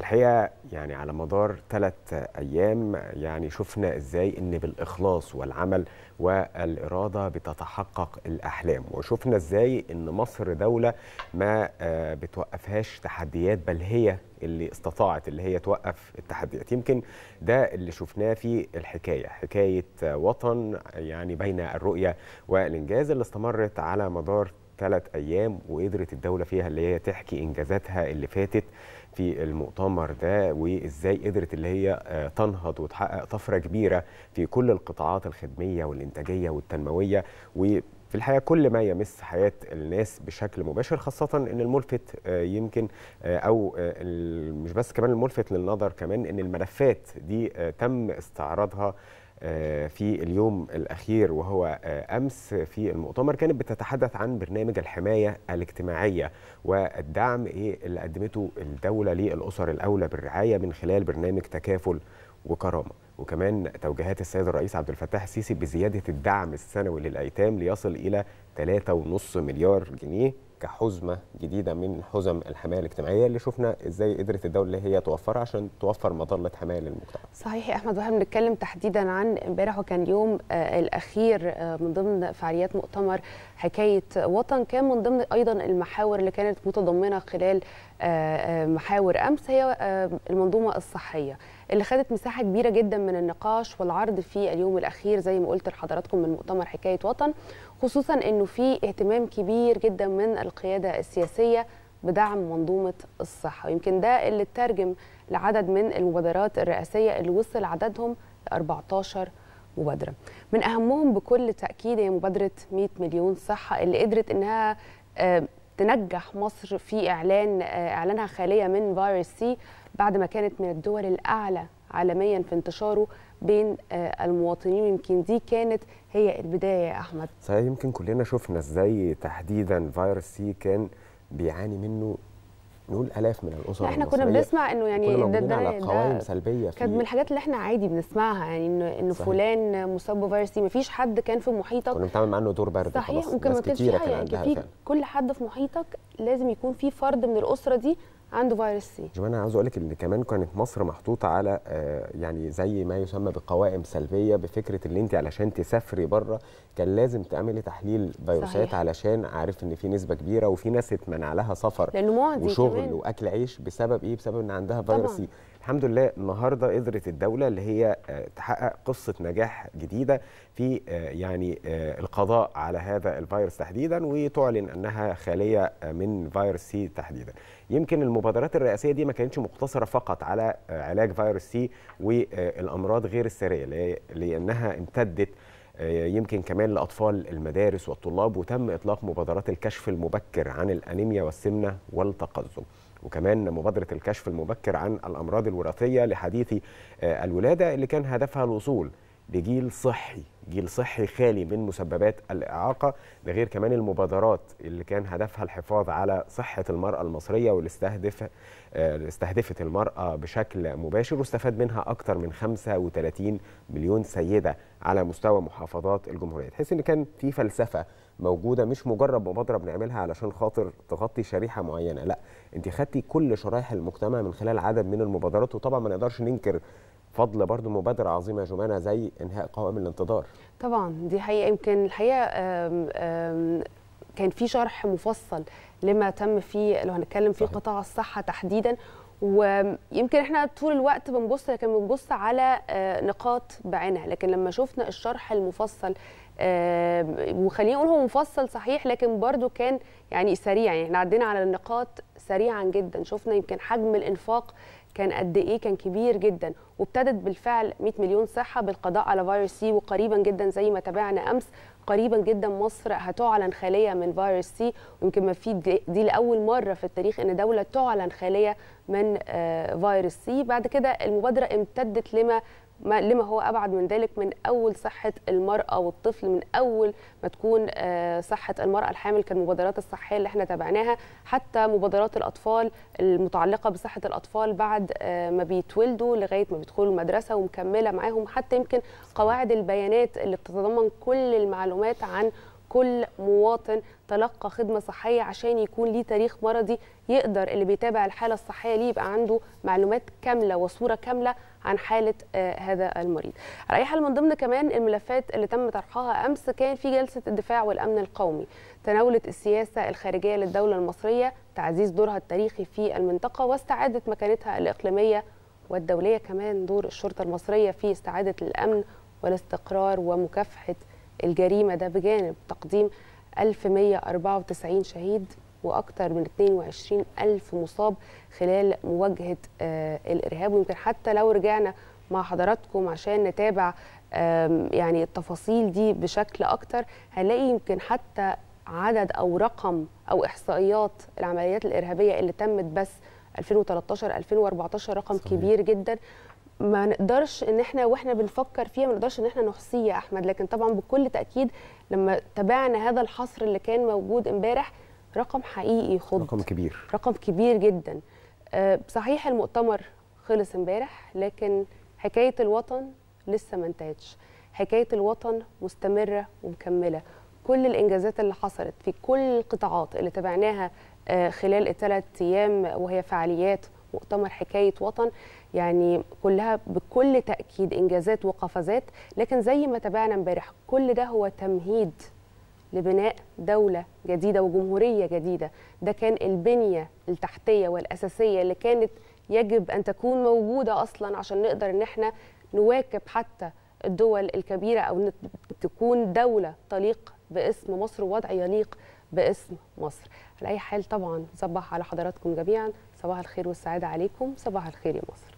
الحقيقه يعني على مدار ثلاث ايام يعني شفنا ازاي ان بالاخلاص والعمل والاراده بتتحقق الاحلام وشفنا ازاي ان مصر دوله ما آه، بتوقفهاش تحديات بل هي اللي استطاعت اللي هي توقف التحديات يمكن ده اللي شفناه في الحكايه حكايه وطن يعني بين الرؤيه والانجاز اللي استمرت على مدار ثلاث ايام وقدرت الدوله فيها اللي هي تحكي انجازاتها اللي فاتت في المؤتمر ده وازاي قدرت اللي هي آه، تنهض وتحقق طفره كبيره في كل القطاعات الخدميه والانتاجيه والتنمويه و في الحقيقه كل ما يمس حياه الناس بشكل مباشر خاصه ان الملفت آه، يمكن آه، او مش بس كمان الملفت للنظر كمان ان الملفات دي تم استعراضها آه، في اليوم الأخير وهو آه، أمس في المؤتمر كانت بتتحدث عن برنامج الحماية الاجتماعية والدعم إيه اللي قدمته الدولة للأسر الأولى بالرعاية من خلال برنامج تكافل وكرامة وكمان توجيهات السيد الرئيس عبد الفتاح السيسي بزيادة الدعم السنوي للأيتام ليصل إلى 3.5 مليار جنيه كحزمه جديده من حزم الحمايه الاجتماعيه اللي شفنا ازاي قدرت الدوله اللي هي توفرها عشان توفر مظله حمايه للمجتمع. صحيح يا احمد واحنا بنتكلم تحديدا عن امبارح وكان اليوم آه، الاخير آه، من ضمن فعاليات مؤتمر حكايه وطن كان من ضمن ايضا المحاور اللي كانت متضمنه خلال آه، محاور امس هي المنظومه الصحيه. اللي خدت مساحه كبيره جدا من النقاش والعرض في اليوم الاخير زي ما قلت لحضراتكم من مؤتمر حكايه وطن خصوصا انه في اهتمام كبير جدا من القياده السياسيه بدعم منظومه الصحه ويمكن ده اللي اترجم لعدد من المبادرات الرئاسيه اللي وصل عددهم ل 14 مبادره من اهمهم بكل تاكيد هي مبادره 100 مليون صحه اللي قدرت انها آه، تنجح مصر في اعلان آه، اعلانها خاليه من فيروس سي بعد ما كانت من الدول الاعلى عالميا في انتشاره بين آه، المواطنين ويمكن دي كانت هي البدايه يا احمد صحيح يمكن كلنا شفنا ازاي تحديدا فيروس سي كان بيعاني منه نقول الاف من الاسر احنا كنا بنسمع انه يعني ده ده قوائم سلبيه كانت من الحاجات اللي احنا عادي بنسمعها يعني انه انه فلان مصاب بفيروس سي مفيش حد كان في محيطك كنا بنتعامل معاه انه دور برد صحيح ممكن ما كانش كان يعني كل حد في محيطك لازم يكون في فرد من الاسره دي عنده فيروس سي جماعه انا عاوز اقول لك ان كمان كانت مصر محطوطه على آه، يعني زي ما يسمى بقوائم سلبيه بفكره ان انت علشان تسافري بره كان لازم تعملي تحليل فيروسات علشان عارف ان في نسبه كبيره وفي ناس اتمنع لها سفر لانه وشغل كمان. واكل عيش بسبب ايه بسبب ان عندها فيروس سي الحمد لله النهارده قدرت الدوله اللي هي آه، تحقق قصه نجاح جديده في آه، يعني آه، القضاء على هذا الفيروس تحديدا وتعلن انها خاليه من فيروس سي تحديدا. يمكن المبادرات الرئاسيه دي ما كانتش مقتصره فقط على علاج فيروس سي والامراض غير السريه لانها امتدت يمكن كمان لاطفال المدارس والطلاب وتم اطلاق مبادرات الكشف المبكر عن الانيميا والسمنه والتقزم. وكمان مبادرة الكشف المبكر عن الأمراض الوراثية لحديثي آه، الولادة اللي كان هدفها الوصول لجيل صحي جيل صحي خالي من مسببات الإعاقة ده غير كمان المبادرات اللي كان هدفها الحفاظ على صحة المرأة المصرية واللي استهدف آه، استهدفت المرأة بشكل مباشر واستفاد منها أكثر من 35 مليون سيدة على مستوى محافظات الجمهورية تحس إن كان في فلسفة موجوده مش مجرد مبادره بنعملها علشان خاطر تغطي شريحه معينه لا انت خدتي كل شرائح المجتمع من خلال عدد من المبادرات وطبعا ما نقدرش ننكر فضل برضو مبادرة عظيمة جمانة زي إنهاء قوائم الانتظار طبعا دي حقيقة يمكن الحقيقة آم آم كان في شرح مفصل لما تم فيه لو هنتكلم في قطاع الصحة تحديدا ويمكن احنا طول الوقت بنبص لكن بنبص على آه، نقاط بعينها لكن لما شفنا الشرح المفصل وخلينا نقول هو مفصل صحيح لكن برضو كان يعني سريع يعني احنا عدينا على النقاط سريعا جدا شفنا يمكن حجم الانفاق كان قد ايه كان كبير جدا وابتدت بالفعل 100 مليون صحه بالقضاء على فيروس سي وقريبا جدا زي ما تابعنا امس قريبا جدا مصر هتعلن خاليه من فيروس سي ويمكن ما في دي, دي لاول مره في التاريخ ان دوله تعلن خاليه من آه، فيروس سي بعد كده المبادره امتدت لما ما لما هو ابعد من ذلك من اول صحه المراه والطفل من اول ما تكون آه، صحه المراه الحامل كالمبادرات الصحيه اللي احنا تابعناها حتى مبادرات الاطفال المتعلقه بصحه الاطفال بعد آه، ما بيتولدوا لغايه ما بيدخلوا المدرسه ومكمله معاهم حتى يمكن قواعد البيانات اللي بتتضمن كل المعلومات عن كل مواطن تلقى خدمه صحيه عشان يكون ليه تاريخ مرضي يقدر اللي بيتابع الحاله الصحيه ليه يبقى عنده معلومات كامله وصوره كامله عن حاله آه هذا المريض. على اي حال من ضمن كمان الملفات اللي تم طرحها امس كان في جلسه الدفاع والامن القومي تناولت السياسه الخارجيه للدوله المصريه تعزيز دورها التاريخي في المنطقه واستعاده مكانتها الاقليميه والدوليه كمان دور الشرطه المصريه في استعاده الامن والاستقرار ومكافحه الجريمة ده بجانب تقديم 1194 شهيد واكثر من 22 ألف مصاب خلال مواجهة آه، الإرهاب ويمكن حتى لو رجعنا مع حضراتكم عشان نتابع يعني التفاصيل دي بشكل أكتر هنلاقي يمكن حتى عدد أو رقم أو إحصائيات العمليات الإرهابية اللي تمت بس 2013 2014 رقم صحيح. كبير جدا ما نقدرش ان احنا واحنا بنفكر فيها ما نقدرش ان احنا نحصيها يا احمد لكن طبعا بكل تاكيد لما تابعنا هذا الحصر اللي كان موجود امبارح رقم حقيقي خض رقم كبير رقم كبير جدا آه، صحيح المؤتمر خلص امبارح لكن حكايه الوطن لسه ما انتهتش حكايه الوطن مستمره ومكمله كل الانجازات اللي حصلت في كل القطاعات اللي تابعناها آه، خلال الثلاث ايام وهي فعاليات مؤتمر حكايه وطن يعني كلها بكل تاكيد انجازات وقفزات لكن زي ما تابعنا امبارح كل ده هو تمهيد لبناء دولة جديدة وجمهورية جديدة ده كان البنية التحتية والأساسية اللي كانت يجب أن تكون موجودة أصلا عشان نقدر أن احنا نواكب حتى الدول الكبيرة أو تكون دولة تليق باسم مصر ووضع يليق باسم مصر على أي حال طبعا صبح على حضراتكم جميعا صباح الخير والسعادة عليكم صباح الخير يا مصر